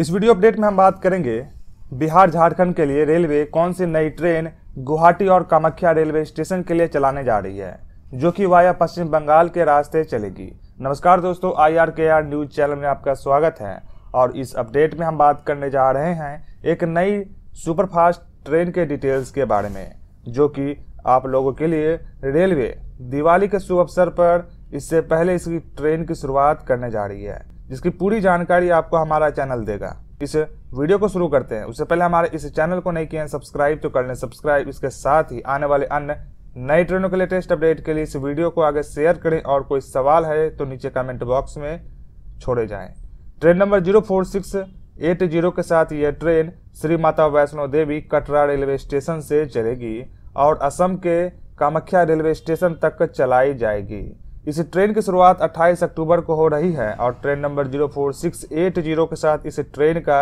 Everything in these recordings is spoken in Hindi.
इस वीडियो अपडेट में हम बात करेंगे बिहार झारखंड के लिए रेलवे कौन सी नई ट्रेन गुवाहाटी और कामाख्या रेलवे स्टेशन के लिए चलाने जा रही है जो कि वाया पश्चिम बंगाल के रास्ते चलेगी नमस्कार दोस्तों I R K R news channel में आपका स्वागत है और इस अपडेट में हम बात करने जा रहे हैं एक नई सुपरफास्ट ट्रेन के डिटेल्स के बारे में जो कि आप लोगों के लिए रेलवे दिवाली के शुभ अवसर पर इससे पहले इसकी ट्रेन की शुरुआत करने जा रही है जिसकी पूरी जानकारी आपको हमारा चैनल देगा इस वीडियो को शुरू करते हैं उससे पहले हमारे इस चैनल को नहीं किए सब्सक्राइब तो कर लें सब्सक्राइब इसके साथ ही आने वाले अन्य नई ट्रेनों के लेटेस्ट अपडेट के लिए इस वीडियो को आगे शेयर करें और कोई सवाल है तो नीचे कमेंट बॉक्स में छोड़े जाए train number zero four six eight zero के साथ यह train Shri Mata Vaishno Devi Katra railway station से चलेगी और असम के कामाख्या रेलवे स्टेशन तक चलाई जाएगी इस ट्रेन की शुरुआत 28 अक्टूबर को हो रही है और ट्रेन नंबर 04680 के साथ इस ट्रेन का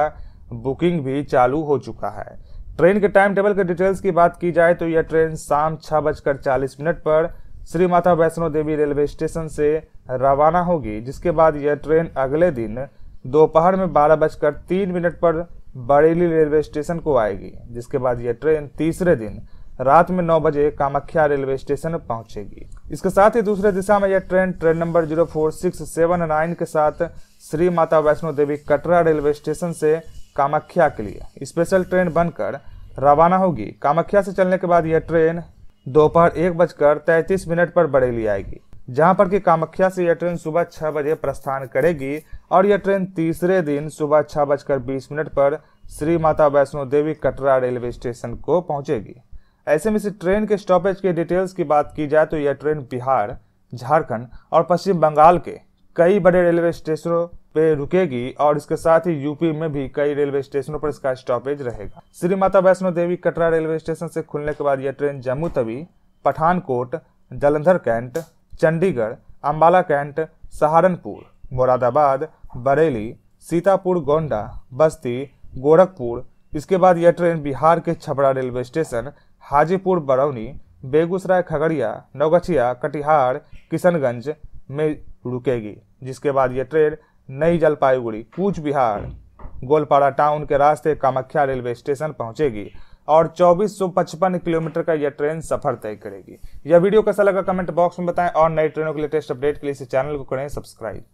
बुकिंग भी चालू हो चुका है ट्रेन के टाइम टेबल के डिटेल्स की बात की जाए तो यह ट्रेन शाम छः बजकर चालीस मिनट पर श्री माता वैष्णो देवी रेलवे स्टेशन से रवाना होगी जिसके बाद यह ट्रेन अगले दिन दोपहर में बारह बजकर तीन मिनट पर बरेली रेलवे स्टेशन को आएगी जिसके बाद यह ट्रेन तीसरे दिन रात में नौ बजे कामाख्या रेलवे स्टेशन पहुंचेगी इसके साथ ही दूसरे दिशा में यह train train number zero four six seven nine के साथ श्री माता वैष्णो देवी कटरा रेलवे स्टेशन से कामाख्या के लिए स्पेशल ट्रेन बनकर रवाना होगी कामाख्या से चलने के बाद यह ट्रेन दोपहर एक बजकर तैतीस मिनट पर बरेली आएगी जहां पर कि कामाख्या से यह ट्रेन सुबह छह बजे प्रस्थान करेगी और यह ट्रेन तीसरे दिन सुबह छह बजकर बीस मिनट पर श्री माता वैष्णो देवी कटरा रेलवे स्टेशन को पहुंचेगी ऐसे में से ट्रेन के स्टॉपेज के डिटेल्स की बात की जाए तो यह ट्रेन बिहार झारखंड और पश्चिम बंगाल के कई बड़े रेलवे स्टेशनों पे रुकेगी और इसके साथ ही यूपी में भी कई रेलवे स्टेशनों पर इसका स्टॉपेज रहेगा श्री माता वैष्णो देवी कटरा रेलवे स्टेशन से खुलने के बाद यह train Jammu Tawi Pathankot Jalandhar cantt Chandigarh Ambala cantt Saharanpur Moradabad Bareilly Sitapur Gonda Basti Gorakhpur इसके बाद यह ट्रेन बिहार के छपरा रेलवे स्टेशन हाजीपुर बरौनी बेगूसराय खगड़िया नवगछिया कटिहार किशनगंज में रुकेगी जिसके बाद ये ट्रेन नई जलपाईगुड़ी कूच बिहार गोलपाड़ा टाउन के रास्ते कामाख्या रेलवे स्टेशन पहुंचेगी और 2455 किलोमीटर का यह ट्रेन सफर तय करेगी यह वीडियो कैसा लगा कमेंट बॉक्स में बताएं और नई ट्रेनों के लेटेस्ट अपडेट के लिए इस चैनल को करें सब्सक्राइब